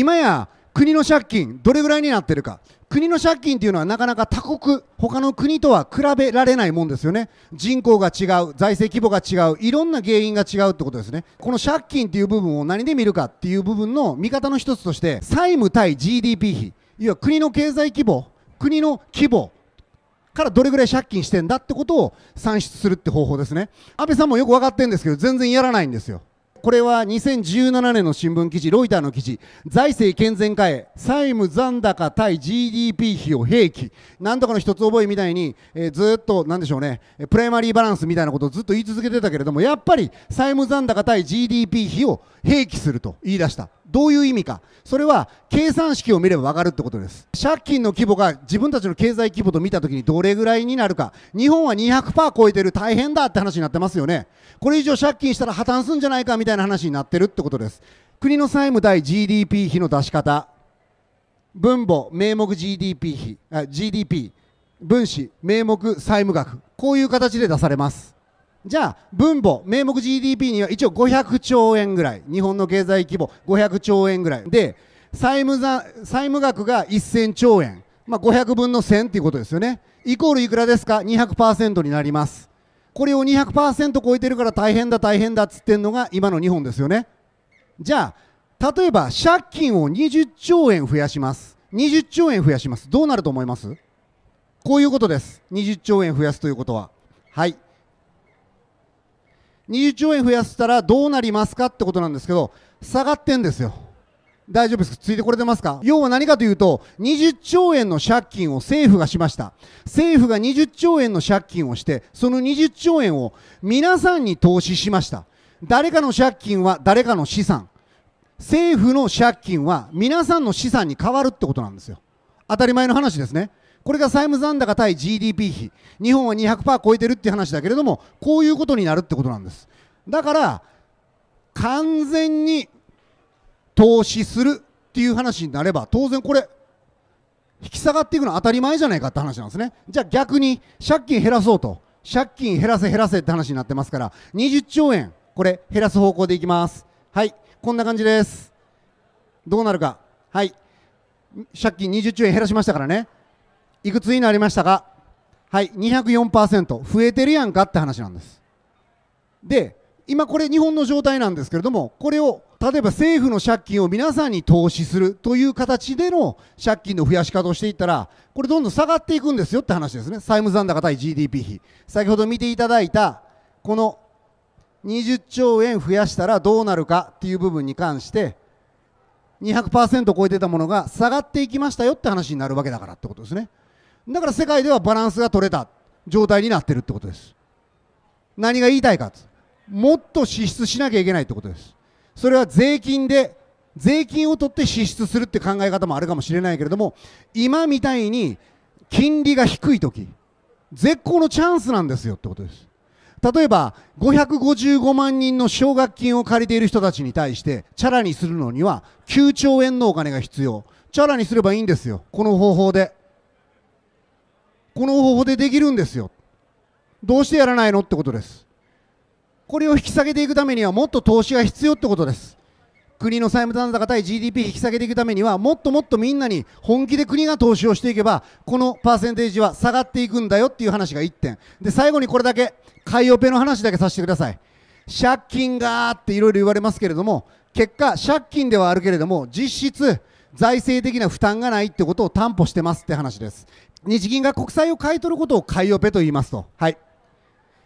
今や国の借金、どれぐらいになってるか、国の借金というのはなかなか他国、他の国とは比べられないもんですよね、人口が違う、財政規模が違う、いろんな原因が違うってことですね、この借金という部分を何で見るかっていう部分の見方の一つとして、債務対 GDP 比、いわ国の経済規模、国の規模からどれぐらい借金してんだってことを算出するって方法ですね、安倍さんもよく分かってるんですけど、全然やらないんですよ。これは2017年の新聞記事、ロイターの記事、財政健全化へ、債務残高対 GDP 比を併記、なんとかの一つ覚えみたいに、えー、ずっと、なんでしょうね、プライマリーバランスみたいなことをずっと言い続けてたけれども、やっぱり債務残高対 GDP 比を併記すると言い出した。どういう意味かそれは計算式を見ればわかるってことです借金の規模が自分たちの経済規模と見た時にどれぐらいになるか日本は200%超えてる大変だって話になってますよねこれ以上借金したら破綻するんじゃないかみたいな話になってるってことです国の債務対 GDP 比の出し方分母名目 GDP 比あ GDP 分子名目債務額こういう形で出されますじゃあ分母名目 GDP には一応500兆円ぐらい日本の経済規模500兆円ぐらいで債務ざ債務額が1000兆円、まあ、500分の1000ということですよねイコールいくらですか200%になりますこれを200%超えてるから大変だ大変だっつってんのが今の日本ですよねじゃあ例えば借金を20兆円増やします20兆円増やしますどうなると思いますこういうことです20兆円増やすということははい20兆円増やしたらどうなりますかってことなんですけど、下がってんですよ。大丈夫ですついてこれてますか要は何かというと、20兆円の借金を政府がしました。政府が20兆円の借金をして、その20兆円を皆さんに投資しました。誰かの借金は誰かの資産。政府の借金は皆さんの資産に変わるってことなんですよ。当たり前の話ですね。これが債務残高対 GDP 比日本は200%超えてるっていう話だけれどもこういうことになるってことなんですだから完全に投資するっていう話になれば当然これ引き下がっていくのは当たり前じゃないかって話なんですねじゃあ逆に借金減らそうと借金減らせ減らせって話になってますから20兆円これ減らす方向でいきますはいこんな感じですどうなるかはい借金20兆円減らしましたからねいくつになりましたかはい204%増えてるやんかって話なんですで今これ日本の状態なんですけれどもこれを例えば政府の借金を皆さんに投資するという形での借金の増やし方をしていったらこれどんどん下がっていくんですよって話ですね債務残高対 GDP 比先ほど見ていただいたこの20兆円増やしたらどうなるかっていう部分に関して200%超えてたものが下がっていきましたよって話になるわけだからってことですね。だから世界ではバランスが取れた状態になってるってことです何が言いたいかもっと支出しなきゃいけないってことですそれは税金で税金を取って支出するって考え方もあるかもしれないけれども今みたいに金利が低い時絶好のチャンスなんですよってことです例えば555万人の奨学金を借りている人たちに対してチャラにするのには9兆円のお金が必要チャラにすればいいんですよこの方法でこの方法でできるんですよどうしてやらないのってことですこれを引き下げていくためにはもっと投資が必要ってことです国の債務残高対 GDP 引き下げていくためにはもっともっとみんなに本気で国が投資をしていけばこのパーセンテージは下がっていくんだよっていう話が1点で最後にこれだけ買いオペの話だけさせてください借金がーっていろいろ言われますけれども結果借金ではあるけれども実質財政的な負担がないってことを担保してますって話です日銀が国債を買い取ることを買いオペと言いますと、はい、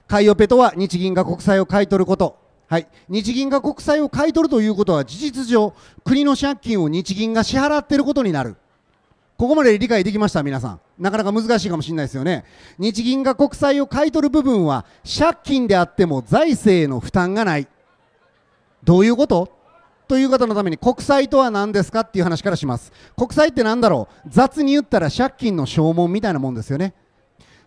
買いオペとは日銀が国債を買い取ること、はい、日銀が国債を買い取るということは事実上、国の借金を日銀が支払っていることになる。ここまで理解できました皆さん。なかなか難しいかもしれないですよね。日銀が国債を買い取る部分は借金であっても財政への負担がない。どういうことという方のために国債とは何ですかっていう話からします国債って何だろう雑に言ったら借金の証文みたいなもんですよね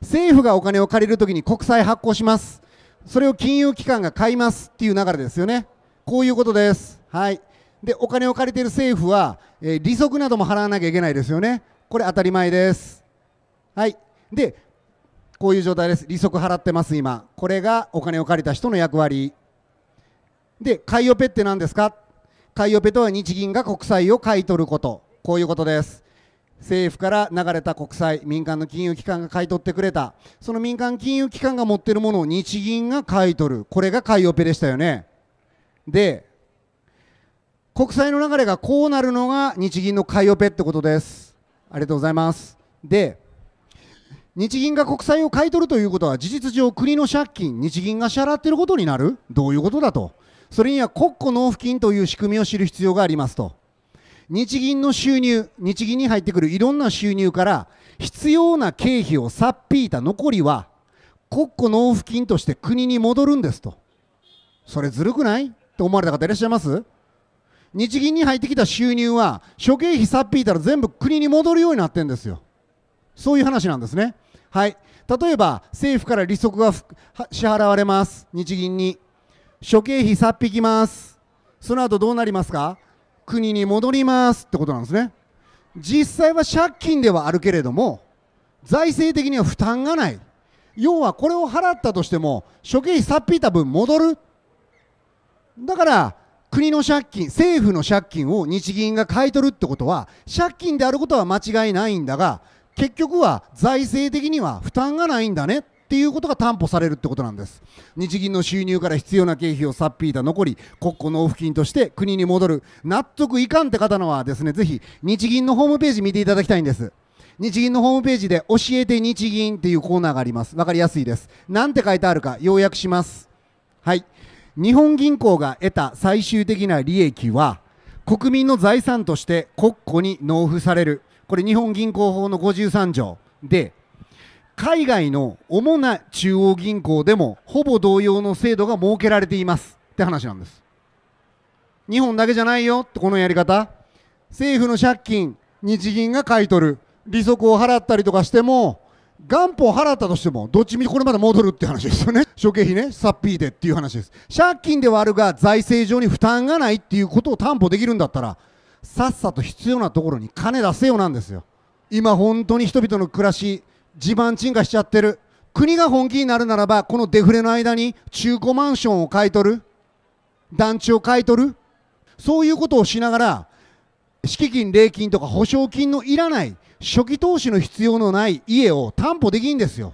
政府がお金を借りるときに国債発行しますそれを金融機関が買いますっていう流れですよねこういうことですはいでお金を借りている政府は、えー、利息なども払わなきゃいけないですよねこれ当たり前ですはいでこういう状態です利息払ってます今これがお金を借りた人の役割で買いオペって何ですか買いオペとは日銀が国債を買い取ることこういうことです政府から流れた国債民間の金融機関が買い取ってくれたその民間金融機関が持っているものを日銀が買い取るこれが買いオペでしたよねで国債の流れがこうなるのが日銀の買いオペってことですありがとうございますで日銀が国債を買い取るということは事実上国の借金日銀が支払っていることになるどういうことだとそれには国庫納付金という仕組みを知る必要がありますと。日銀の収入、日銀に入ってくるいろんな収入から必要な経費をさっぴいた残りは国庫納付金として国に戻るんですと。それずるくないって思われた方いらっしゃいます日銀に入ってきた収入は諸経費さっぴいたら全部国に戻るようになってんですよ。そういう話なんですね。はい。例えば政府から利息が支払われます。日銀に。諸経費さっぴきますその後どうなりますか国に戻りますってことなんですね実際は借金ではあるけれども財政的には負担がない要はこれを払ったとしても諸経費さっぴいた分戻るだから国の借金政府の借金を日銀が買い取るってことは借金であることは間違いないんだが結局は財政的には負担がないんだねっていうことが担保されるってことなんです日銀の収入から必要な経費をさっぴいた残り国庫納付金として国に戻る納得いかんって方のはですねぜひ日銀のホームページ見ていただきたいんです日銀のホームページで教えて日銀っていうコーナーがありますわかりやすいですなんて書いてあるか要約しますはい日本銀行が得た最終的な利益は国民の財産として国庫に納付されるこれ日本銀行法の53条で海外の主な中央銀行でもほぼ同様の制度が設けられていますって話なんです日本だけじゃないよってこのやり方政府の借金日銀が買い取る利息を払ったりとかしても元本払ったとしてもどっちみちこれまで戻るって話ですよね諸経費ねさっぴーでっていう話です借金ではあるが財政上に負担がないっていうことを担保できるんだったらさっさと必要なところに金出せよなんですよ今本当に人々の暮らし地盤沈下しちゃってる国が本気になるならばこのデフレの間に中古マンションを買い取る団地を買い取るそういうことをしながら敷金礼金とか保証金のいらない初期投資の必要のない家を担保できんですよ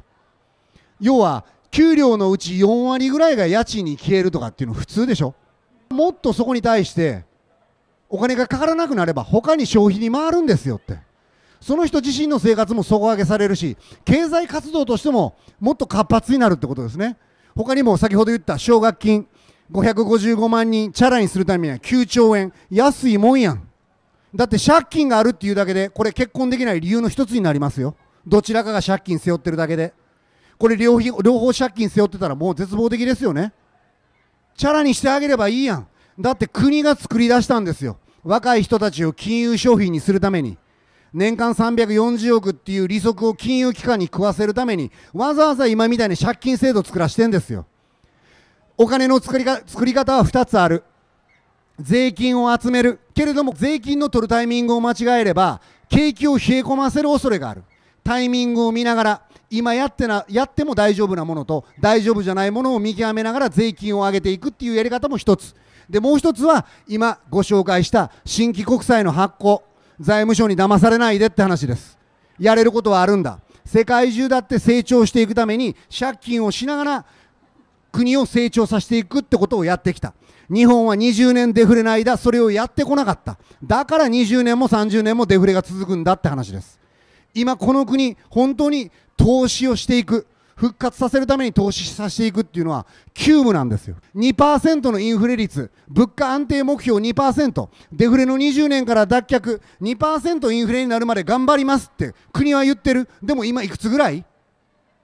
要は給料のうち4割ぐらいが家賃に消えるとかっていうの普通でしょもっとそこに対してお金がかからなくなれば他に消費に回るんですよって。その人自身の生活も底上げされるし経済活動としてももっと活発になるってことですね他にも先ほど言った奨学金555万人チャラにするためには9兆円安いもんやんだって借金があるっていうだけでこれ結婚できない理由の一つになりますよどちらかが借金背負ってるだけでこれ両方借金背負ってたらもう絶望的ですよねチャラにしてあげればいいやんだって国が作り出したんですよ若い人たちを金融商品にするために年間340億っていう利息を金融機関に食わせるために、わざわざ今みたいに借金制度を作らしてんですよ。お金の作りか作り方は2つある。税金を集める。けれども、税金の取るタイミングを間違えれば、景気を冷え込ませる恐れがある。タイミングを見ながら、今やってなやっても大丈夫なものと、大丈夫じゃないものを見極めながら税金を上げていくっていうやり方も1つ。で、もう1つは、今ご紹介した新規国債の発行。財務省に騙されないでって話です。やれることはあるんだ。世界中だって成長していくために借金をしながら国を成長させていくってことをやってきた。日本は20年デフレの間、それをやってこなかった。だから20年も30年もデフレが続くんだって話です。今この国、本当に投資をしていく。復活させるために投資させていくっていうのは急務なんですよ。2%のインフレ率、物価安定目標2%、デフレの20年から脱却、2%インフレになるまで頑張りますって国は言ってる。でも今いくつぐらい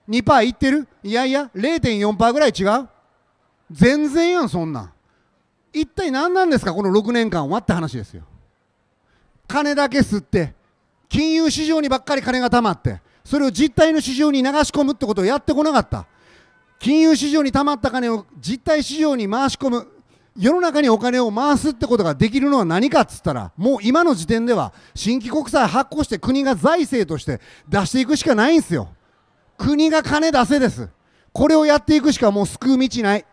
?2% いってるいやいや、0.4%ぐらい違う全然やん、そんなん。一体何なんですか、この6年間はって話ですよ。金だけ吸って、金融市場にばっかり金がたまって、それを実体の市場に流し込むってことをやってこなかった金融市場にたまった金を実体市場に回し込む世の中にお金を回すってことができるのは何かっつったらもう今の時点では新規国債発行して国が財政として出していくしかないんですよ国が金出せですこれをやっていくしかもう救う道ない